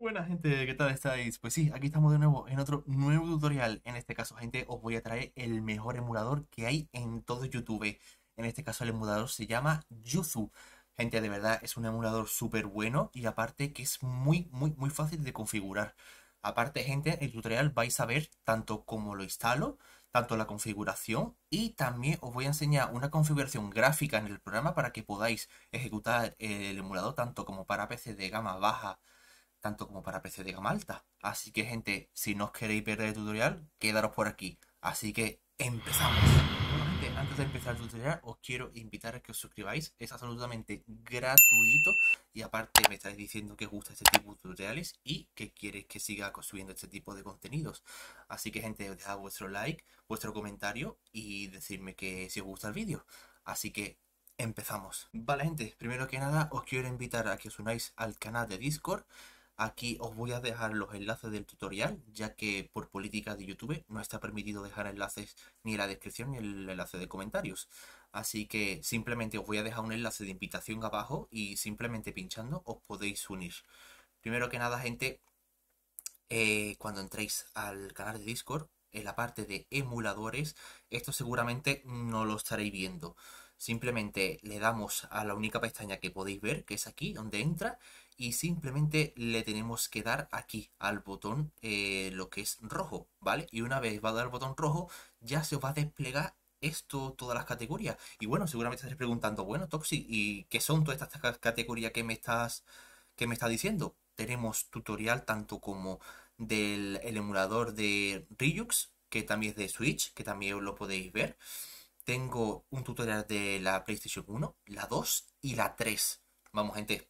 Buenas gente, ¿qué tal estáis? Pues sí, aquí estamos de nuevo en otro nuevo tutorial. En este caso, gente, os voy a traer el mejor emulador que hay en todo YouTube. En este caso, el emulador se llama Yuzu. Gente, de verdad, es un emulador súper bueno y aparte que es muy, muy, muy fácil de configurar. Aparte, gente, en el tutorial vais a ver tanto cómo lo instalo, tanto la configuración y también os voy a enseñar una configuración gráfica en el programa para que podáis ejecutar el emulador tanto como para PC de gama baja, tanto como para PC de gama alta. Así que gente, si no os queréis perder el tutorial, quedaros por aquí. Así que empezamos. antes de empezar el tutorial, os quiero invitar a que os suscribáis. Es absolutamente gratuito. Y aparte me estáis diciendo que os gusta este tipo de tutoriales y que queréis que siga subiendo este tipo de contenidos. Así que gente, dejad vuestro like, vuestro comentario y decirme que si os gusta el vídeo. Así que empezamos. Vale gente, primero que nada os quiero invitar a que os unáis al canal de Discord Aquí os voy a dejar los enlaces del tutorial, ya que por políticas de YouTube no está permitido dejar enlaces ni en la descripción ni en el enlace de comentarios. Así que simplemente os voy a dejar un enlace de invitación abajo y simplemente pinchando os podéis unir. Primero que nada, gente, eh, cuando entréis al canal de Discord, en la parte de emuladores, esto seguramente no lo estaréis viendo. Simplemente le damos a la única pestaña que podéis ver, que es aquí, donde entra, y simplemente le tenemos que dar aquí al botón eh, lo que es rojo, ¿vale? Y una vez va a dar el botón rojo, ya se os va a desplegar esto, todas las categorías. Y bueno, seguramente estaréis preguntando, bueno, Toxi, ¿y qué son todas estas categorías que me estás, que me estás diciendo? Tenemos tutorial tanto como del emulador de Ryux, que también es de Switch, que también lo podéis ver. Tengo un tutorial de la PlayStation 1, la 2 y la 3. Vamos, gente,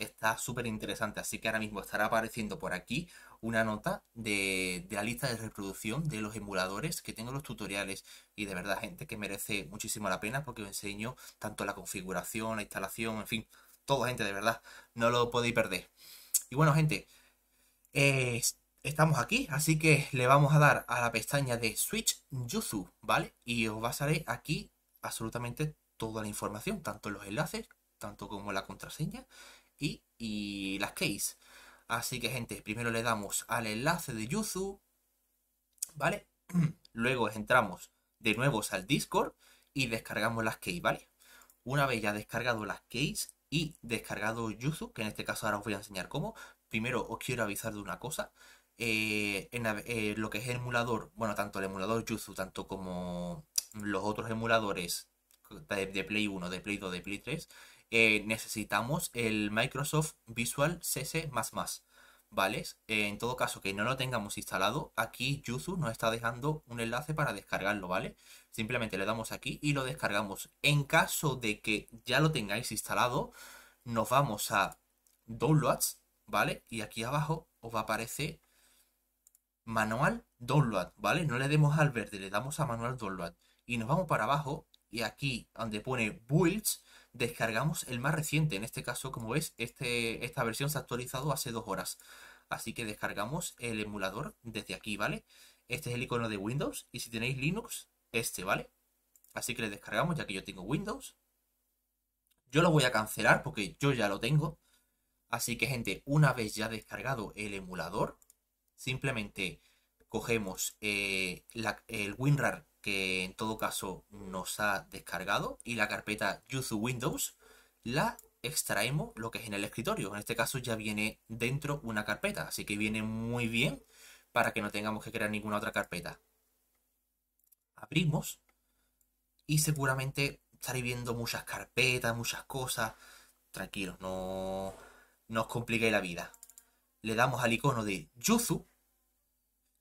está súper interesante. Así que ahora mismo estará apareciendo por aquí una nota de, la lista de reproducción de los emuladores que tengo los tutoriales. Y de verdad, gente, que merece muchísimo la pena porque os enseño tanto la configuración, la instalación, en fin, todo, gente, de verdad. No lo podéis perder. Y bueno, gente, estamos aquí, así que le vamos a dar a la pestaña de Switch Yuzu, ¿vale? Y os va a salir aquí absolutamente toda la información, tanto los enlaces, tanto como la contraseña y, las case Así que, gente, primero le damos al enlace de Yuzu, ¿vale? Luego entramos de nuevo al Discord y descargamos las case, ¿vale? Una vez ya descargado las case y descargado Yuzu, que en este caso ahora os voy a enseñar cómo, primero os quiero avisar de una cosa. Eh, en eh, lo que es el emulador, bueno, tanto el emulador Yuzu, tanto como los otros emuladores de, de Play 1, de Play 2, de Play 3, eh, necesitamos el Microsoft Visual más, ¿vale? Eh, en todo caso, que no lo tengamos instalado, aquí Yuzu nos está dejando un enlace para descargarlo, ¿vale? Simplemente le damos aquí y lo descargamos. En caso de que ya lo tengáis instalado, nos vamos a Downloads, ¿vale? Y aquí abajo os va a aparecer Manual Download, ¿vale? No le demos al verde, le damos a Manual Download. Y nos vamos para abajo y aquí donde pone builds, descargamos el más reciente. En este caso, como ves, este, esta versión se ha actualizado hace dos horas. Así que descargamos el emulador desde aquí, ¿vale? Este es el icono de Windows y si tenéis Linux, este, ¿vale? Así que le descargamos ya que yo tengo Windows. Yo lo voy a cancelar porque yo ya lo tengo. Así que, gente, una vez ya descargado el emulador, simplemente cogemos eh, el WinRAR que en todo caso nos ha descargado, y la carpeta Yuzu Windows, la extraemos lo que es en el escritorio. En este caso ya viene dentro una carpeta, así que viene muy bien para que no tengamos que crear ninguna otra carpeta. Abrimos y seguramente estaréis viendo muchas carpetas, muchas cosas. Tranquilos, no, os compliquéis la vida. Le damos al icono de Yuzu.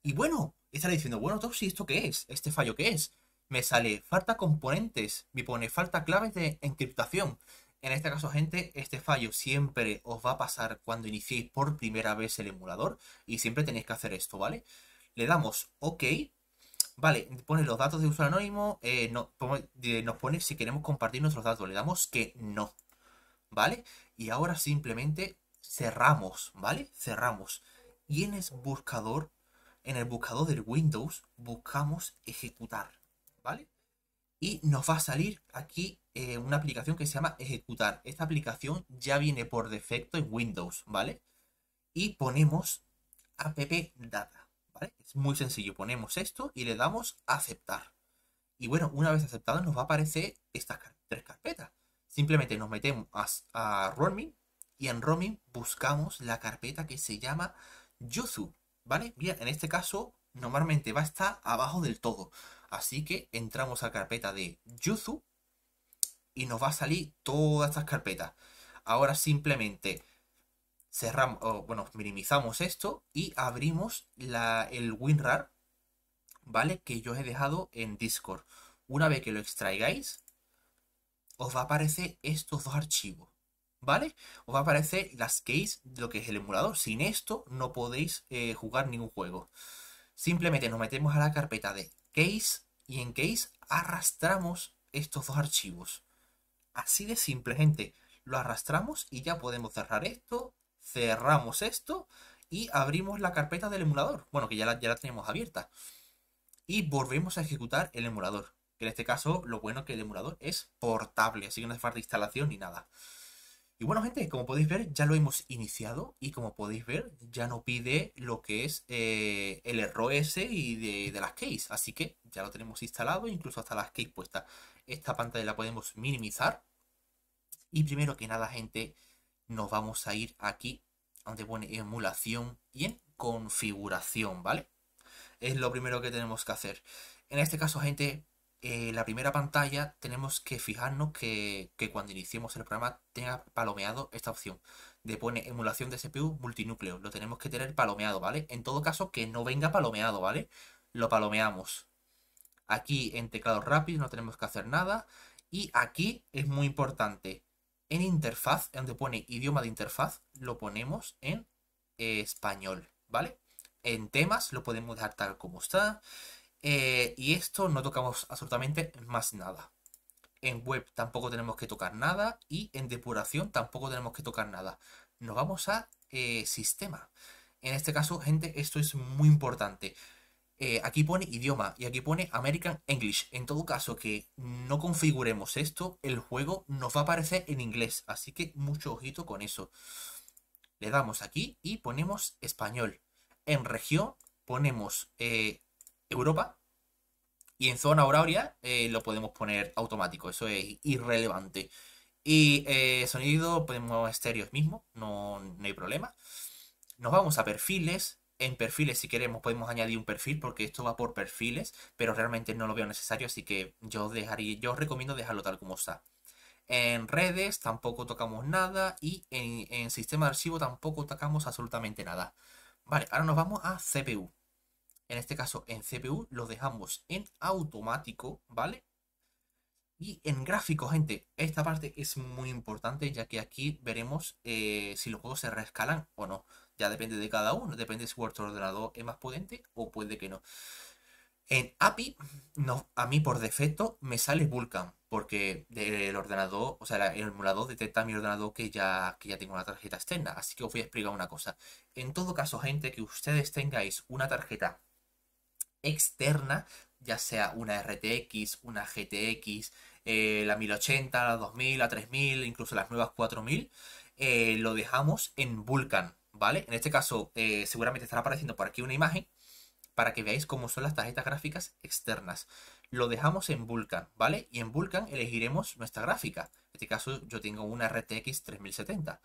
Y bueno, y diciendo, bueno, Toxi, ¿esto qué es? ¿Este fallo qué es? Me sale, falta componentes, me pone falta claves de encriptación. En este caso, gente, este fallo siempre os va a pasar cuando iniciéis por primera vez el emulador y siempre tenéis que hacer esto, ¿vale? Le damos OK. Vale, pone los datos de usuario anónimo, eh, no, eh, nos pone si queremos compartir nuestros datos, le damos que no, ¿vale? Y ahora simplemente cerramos, ¿vale? Cerramos. Y en el buscador en el buscador del Windows buscamos ejecutar, ¿vale? Y nos va a salir aquí eh, una aplicación que se llama ejecutar. Esta aplicación ya viene por defecto en Windows, ¿vale? Y ponemos app data, ¿vale? Es muy sencillo, ponemos esto y le damos aceptar. Y bueno, una vez aceptado nos va a aparecer estas tres carpetas. Simplemente nos metemos a, a roaming y en roaming buscamos la carpeta que se llama Yuzu, ¿Vale? en este caso normalmente va a estar abajo del todo. Así que entramos a carpeta de Yuzu y nos va a salir todas estas carpetas. Ahora simplemente cerramos, bueno, minimizamos esto y abrimos el WinRAR, ¿vale? Que yo os he dejado en Discord. Una vez que lo extraigáis, os va a aparecer estos dos archivos. ¿vale? Os va a aparecer las case de lo que es el emulador. Sin esto no podéis eh, jugar ningún juego. Simplemente nos metemos a la carpeta de case y en case arrastramos estos dos archivos. Así de simple, gente. Lo arrastramos y ya podemos cerrar esto, cerramos esto y abrimos la carpeta del emulador. Bueno, que ya la, ya la tenemos abierta. Y volvemos a ejecutar el emulador. Que en este caso lo bueno es que el emulador es portable, así que no hace falta instalación ni nada. Y bueno, gente, como podéis ver, ya lo hemos iniciado y como podéis ver, ya no pide lo que es eh, el ROS y de, las keys. Así que ya lo tenemos instalado, incluso hasta las keys puestas. Esta pantalla la podemos minimizar. Y primero que nada, gente, nos vamos a ir aquí donde pone emulación y en configuración, ¿vale? Es lo primero que tenemos que hacer. En este caso, gente, eh, la primera pantalla tenemos que fijarnos que, cuando iniciemos el programa tenga palomeado esta opción. De pone emulación de CPU multinúcleo. Lo tenemos que tener palomeado, ¿vale? En todo caso, que no venga palomeado, ¿vale? Lo palomeamos. Aquí en teclado rápido no tenemos que hacer nada. Y aquí es muy importante. En interfaz, donde pone idioma de interfaz, lo ponemos en español, ¿vale? En temas lo podemos dejar tal como está. Eh, y esto no tocamos absolutamente más nada. En web tampoco tenemos que tocar nada y en depuración tampoco tenemos que tocar nada. Nos vamos a eh, sistema. En este caso, gente, esto es muy importante. Eh, aquí pone idioma y aquí pone American English. En todo caso que no configuremos esto, el juego nos va a aparecer en inglés. Así que mucho ojito con eso. Le damos aquí y ponemos español. En región ponemos Europa. Y en zona horaria eh, lo podemos poner automático, eso es irrelevante. Y eh, sonido podemos estéreo mismo, no, no hay problema. Nos vamos a perfiles, en perfiles, si queremos, podemos añadir un perfil, porque esto va por perfiles, pero realmente no lo veo necesario, así que yo dejaría, yo recomiendo dejarlo tal como está. En redes tampoco tocamos nada y en, en sistema de archivo tampoco tocamos absolutamente nada. Vale, ahora nos vamos a CPU en este caso en CPU, lo dejamos en automático, ¿vale? Y en gráfico, gente, esta parte es muy importante ya que aquí veremos eh, si los juegos se rescalan o no. Ya depende de cada uno, depende si vuestro ordenador es más potente o puede que no. En API, no, a mí por defecto me sale Vulkan, porque el ordenador, o sea, el emulador detecta mi ordenador que ya, que ya tengo una tarjeta externa. Así que os voy a explicar una cosa. En todo caso, gente, que ustedes tengáis una tarjeta externa, ya sea una RTX, una GTX, eh, la 1080, la 2000, la 3000, incluso las nuevas 4000, eh, lo dejamos en Vulkan, ¿vale? En este caso, eh, seguramente estará apareciendo por aquí una imagen para que veáis cómo son las tarjetas gráficas externas. Lo dejamos en Vulkan, ¿vale? Y en Vulkan elegiremos nuestra gráfica. En este caso yo tengo una RTX 3070.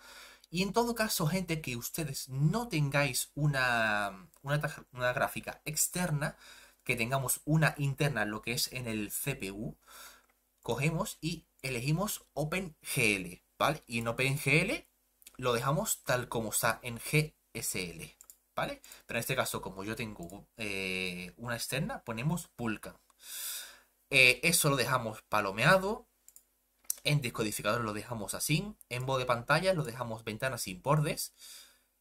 Y en todo caso, gente, que ustedes no tengáis una, una, gráfica externa, que tengamos una interna, lo que es en el CPU, cogemos y elegimos OpenGL, ¿vale? Y en OpenGL lo dejamos tal como está en GSL, ¿vale? Pero en este caso, como yo tengo eh, una externa, ponemos Vulkan. Eh, eso lo dejamos palomeado, en descodificador lo dejamos así. En modo de pantalla lo dejamos ventanas sin bordes.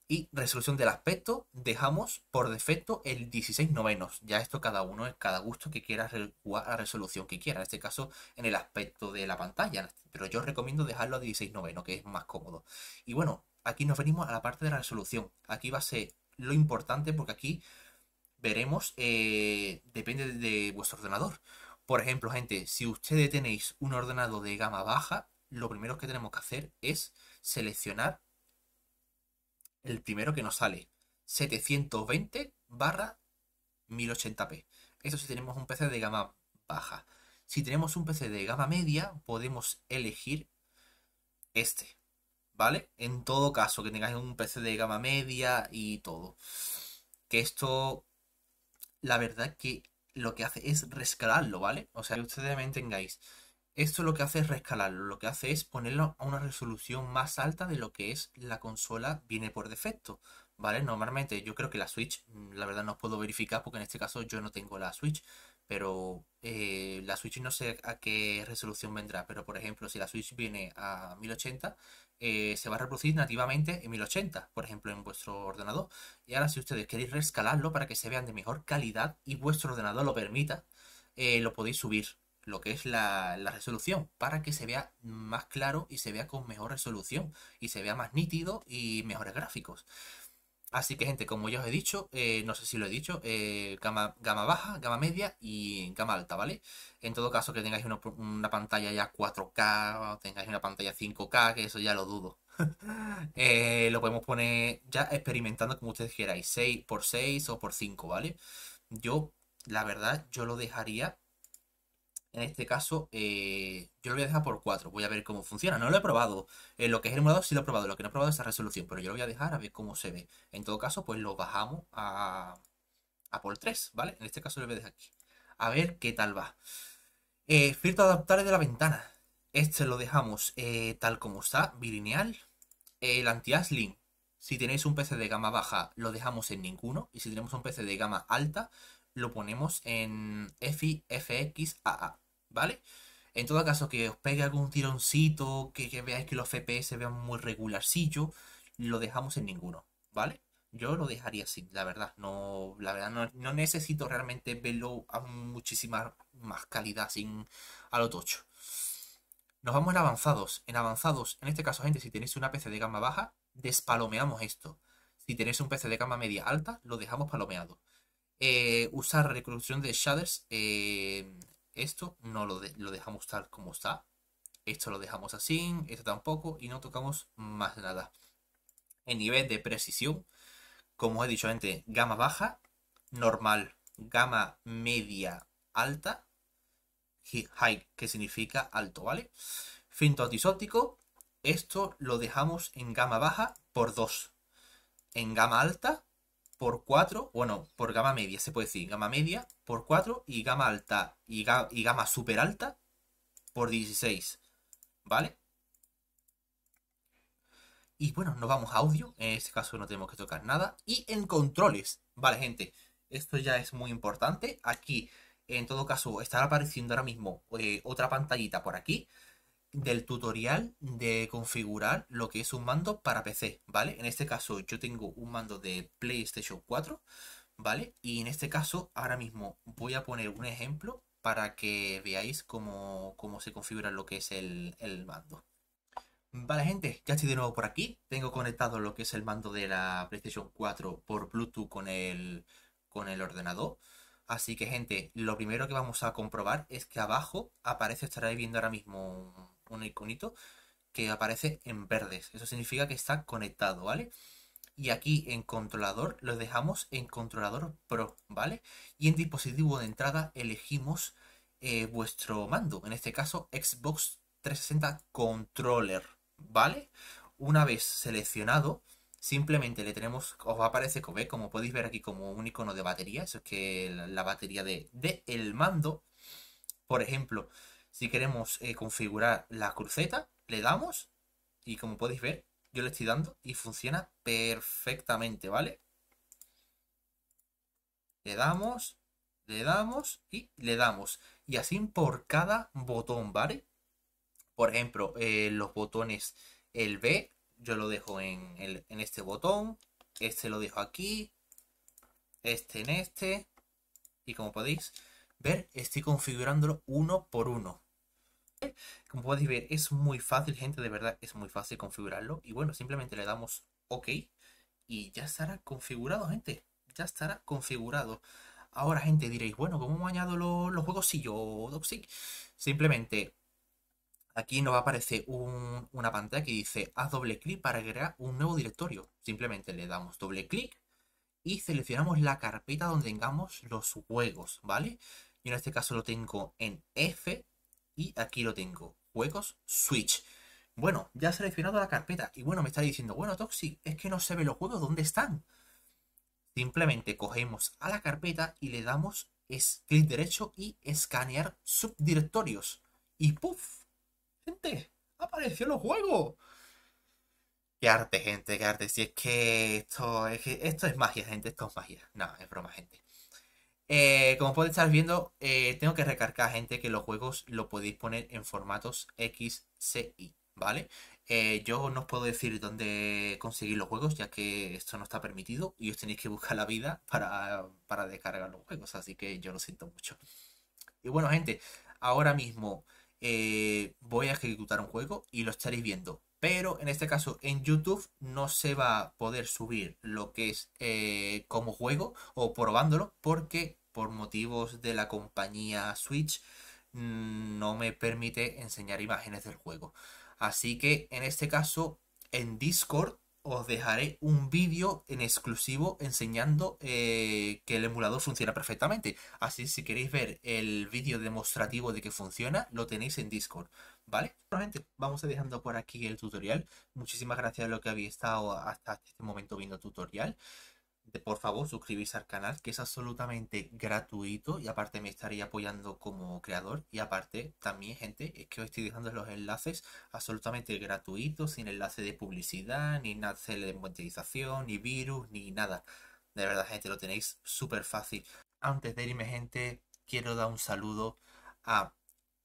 Y resolución del aspecto dejamos por defecto el 16 novenos. Ya esto cada uno, es cada gusto que quiera la resolución que quiera. En este caso en el aspecto de la pantalla. Pero yo recomiendo dejarlo a 16 noveno, que es más cómodo. Y bueno, aquí nos venimos a la parte de la resolución. Aquí va a ser lo importante porque aquí veremos, eh, depende de vuestro ordenador. Por ejemplo, gente, si ustedes tenéis un ordenado de gama baja, lo primero que tenemos que hacer es seleccionar el primero que nos sale, 720 barra 1080p. Eso si tenemos un PC de gama baja. Si tenemos un PC de gama media, podemos elegir este, ¿vale? En todo caso, que tengáis un PC de gama media y todo. Que esto, la verdad que lo que hace es rescalarlo, ¿vale? O sea, que ustedes me tengáis Esto lo que hace es rescalarlo, lo que hace es ponerlo a una resolución más alta de lo que es la consola viene por defecto, ¿vale? Normalmente yo creo que la Switch, mm, la verdad no os puedo verificar porque en este caso yo no tengo la Switch, pero eh, la Switch no sé a qué resolución vendrá, pero por ejemplo, si la Switch viene a 1080, eh, se va a reproducir nativamente en 1080, por ejemplo, en vuestro ordenador. Y ahora, si ustedes queréis rescalarlo para que se vean de mejor calidad y vuestro ordenador lo permita, eh, lo podéis subir, lo que es la, resolución, para que se vea más claro y se vea con mejor resolución, y se vea más nítido y mejores gráficos. Así que gente, como ya os he dicho, eh, no sé si lo he dicho, eh, gama, baja, gama media y gama alta, ¿vale? En todo caso que tengáis una, pantalla ya 4K o tengáis una pantalla 5K, que eso ya lo dudo. Eh, lo podemos poner ya experimentando como ustedes queráis, 6 x 6 o por 5, ¿vale? Yo, la verdad, yo lo dejaría en este caso, eh, yo lo voy a dejar por 4. Voy a ver cómo funciona. No lo he probado. Eh, lo que es el emulador sí lo he probado. Lo que no he probado es la resolución. Pero yo lo voy a dejar a ver cómo se ve. En todo caso, pues lo bajamos a, a por 3, ¿vale? En este caso lo voy a dejar aquí. A ver qué tal va. Eh, filtro adaptable de la ventana. Este lo dejamos tal como está, bilineal. El anti-asling, si tenéis un PC de gama baja, lo dejamos en ninguno. Y si tenemos un PC de gama alta, lo ponemos en FI ¿vale? En todo caso, que os pegue algún tironcito, que, veáis que los FPS se vean muy regularcillo, lo dejamos en ninguno, ¿vale? Yo lo dejaría así, la verdad. No, la verdad, no, necesito realmente verlo a muchísima más calidad sin a lo tocho. Nos vamos en avanzados. En avanzados, en este caso, gente, si tenéis una PC de gama baja, despalomeamos esto. Si tenéis un PC de gama media alta, lo dejamos palomeado. Eh, usar reclusión de shaders, eh, esto no lo, dejamos tal como está. Esto lo dejamos así, esto tampoco y no tocamos más nada. En nivel de precisión, como he dicho antes, gama baja, normal, gama media alta, high, que significa alto, ¿vale? Finto antisóptico, esto lo dejamos en gama baja por 2. En gama alta por 4, bueno, por gama media, se puede decir, gama media por 4 y gama alta y, gama super alta por 16, ¿vale? Y bueno, nos vamos a audio, en este caso no tenemos que tocar nada. Y en controles, vale gente, esto ya es muy importante. Aquí, en todo caso, estará apareciendo ahora mismo eh, otra pantallita por aquí del tutorial de configurar lo que es un mando para PC, ¿vale? En este caso yo tengo un mando de PlayStation 4, ¿vale? Y en este caso ahora mismo voy a poner un ejemplo para que veáis cómo, se configura lo que es el, mando. Vale gente, ya estoy de nuevo por aquí. Tengo conectado lo que es el mando de la PlayStation 4 por Bluetooth con el, con el ordenador. Así que gente, lo primero que vamos a comprobar es que abajo aparece, estaréis viendo ahora mismo un iconito que aparece en verdes. Eso significa que está conectado, ¿vale? Y aquí en controlador lo dejamos en controlador pro, ¿vale? Y en dispositivo de entrada elegimos eh, vuestro mando, en este caso Xbox 360 Controller, ¿vale? Una vez seleccionado, simplemente le tenemos, os aparece como, como podéis ver aquí como un icono de batería, eso es que la batería de, de el mando, por ejemplo, si queremos eh, configurar la cruceta, le damos y como podéis ver, yo le estoy dando y funciona perfectamente, ¿vale? Le damos, le damos y le damos. Y así por cada botón, ¿vale? Por ejemplo, eh, los botones, el B, yo lo dejo en, en este botón, este lo dejo aquí, este en este. Y como podéis ver, estoy configurándolo uno por uno. Como podéis ver, es muy fácil, gente, de verdad, es muy fácil configurarlo. Y bueno, simplemente le damos OK y ya estará configurado, gente. Ya estará configurado. Ahora, gente, diréis, bueno, ¿cómo añado los, los juegos si yo Doxic? Simplemente aquí nos va a aparecer una pantalla que dice haz doble clic para crear un nuevo directorio. Simplemente le damos doble clic y seleccionamos la carpeta donde tengamos los juegos, ¿vale? Yo en este caso lo tengo en F y aquí lo tengo, juegos Switch. Bueno, ya he seleccionado la carpeta. Y bueno, me está diciendo, bueno, Toxic, es que no se ve los juegos, ¿dónde están? Simplemente cogemos a la carpeta y le damos clic derecho y escanear subdirectorios. Y ¡puf! ¡Gente! ¡Apareció los juegos! ¡Qué arte, gente! ¡Qué arte! Si es que esto es, esto es magia, gente. Esto es magia. No, es broma, gente. Eh, como podéis estar viendo, eh, tengo que recargar, gente, que los juegos lo podéis poner en formatos XCI, ¿vale? Eh, yo no os puedo decir dónde conseguir los juegos, ya que esto no está permitido y os tenéis que buscar la vida para, para descargar los juegos, así que yo lo siento mucho. Y bueno, gente, ahora mismo voy a ejecutar un juego y lo estaréis viendo. Pero en este caso en YouTube no se va a poder subir lo que es eh, como juego o probándolo porque por motivos de la compañía Switch mm, no me permite enseñar imágenes del juego. Así que en este caso en Discord os dejaré un vídeo en exclusivo enseñando eh, que el emulador funciona perfectamente. Así si queréis ver el vídeo demostrativo de que funciona, lo tenéis en Discord. ¿Vale? Gente, vamos a dejando por aquí el tutorial. Muchísimas gracias a lo que habéis estado hasta este momento viendo tutorial. De, por favor, suscribirse al canal, que es absolutamente gratuito y aparte me estaréis apoyando como creador. Y aparte, también, gente, es que os estoy dejando los enlaces absolutamente gratuitos, sin enlace de publicidad, ni nada de monetización, ni virus, ni nada. De verdad, gente, lo tenéis súper fácil. Antes de irme, gente, quiero dar un saludo a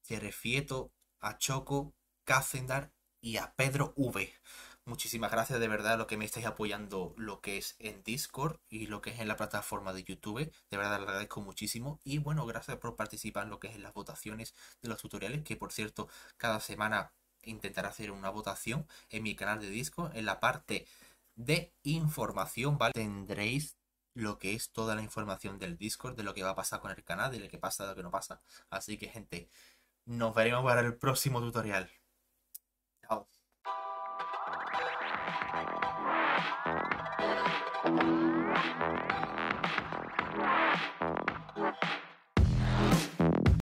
Terrefieto a Choco, Kazendar y a Pedro V. Muchísimas gracias de verdad a lo que me estáis apoyando, lo que es en Discord y lo que es en la plataforma de YouTube. De verdad, lo agradezco muchísimo. Y bueno, gracias por participar en lo que es en las votaciones de los tutoriales, que por cierto, cada semana intentaré hacer una votación en mi canal de Discord. En la parte de información, ¿vale? Tendréis lo que es toda la información del Discord, de lo que va a pasar con el canal, de lo que pasa, de lo que no pasa. Así que, gente, nos veremos para el próximo tutorial. Chao.